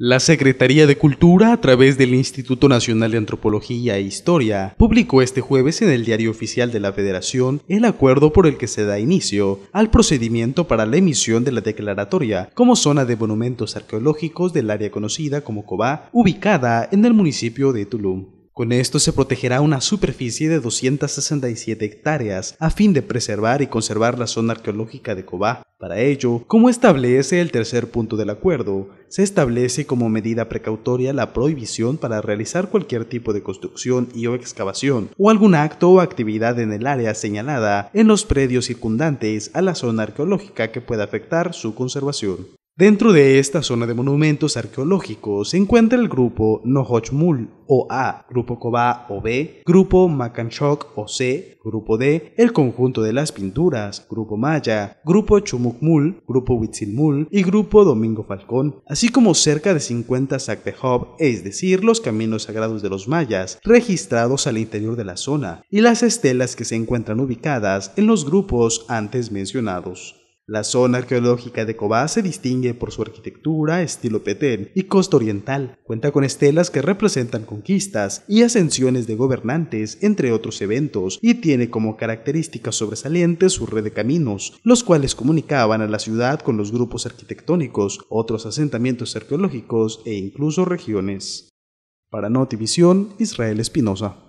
La Secretaría de Cultura, a través del Instituto Nacional de Antropología e Historia, publicó este jueves en el Diario Oficial de la Federación el acuerdo por el que se da inicio al procedimiento para la emisión de la declaratoria como zona de monumentos arqueológicos del área conocida como Cobá, ubicada en el municipio de Tulum. Con esto se protegerá una superficie de 267 hectáreas a fin de preservar y conservar la zona arqueológica de Cobá. Para ello, como establece el tercer punto del acuerdo, se establece como medida precautoria la prohibición para realizar cualquier tipo de construcción y o excavación o algún acto o actividad en el área señalada en los predios circundantes a la zona arqueológica que pueda afectar su conservación. Dentro de esta zona de monumentos arqueológicos se encuentra el grupo Nohochmul o A, grupo Koba o B, grupo Macanchoc o C, grupo D, el conjunto de las pinturas, grupo Maya, grupo Chumukmul, grupo Huitzilmul y grupo Domingo Falcón, así como cerca de 50 Hov, es decir, los caminos sagrados de los mayas registrados al interior de la zona y las estelas que se encuentran ubicadas en los grupos antes mencionados. La zona arqueológica de Cobá se distingue por su arquitectura, estilo petén y costa oriental. Cuenta con estelas que representan conquistas y ascensiones de gobernantes, entre otros eventos, y tiene como característica sobresaliente su red de caminos, los cuales comunicaban a la ciudad con los grupos arquitectónicos, otros asentamientos arqueológicos e incluso regiones. Para Notivisión, Israel Espinosa.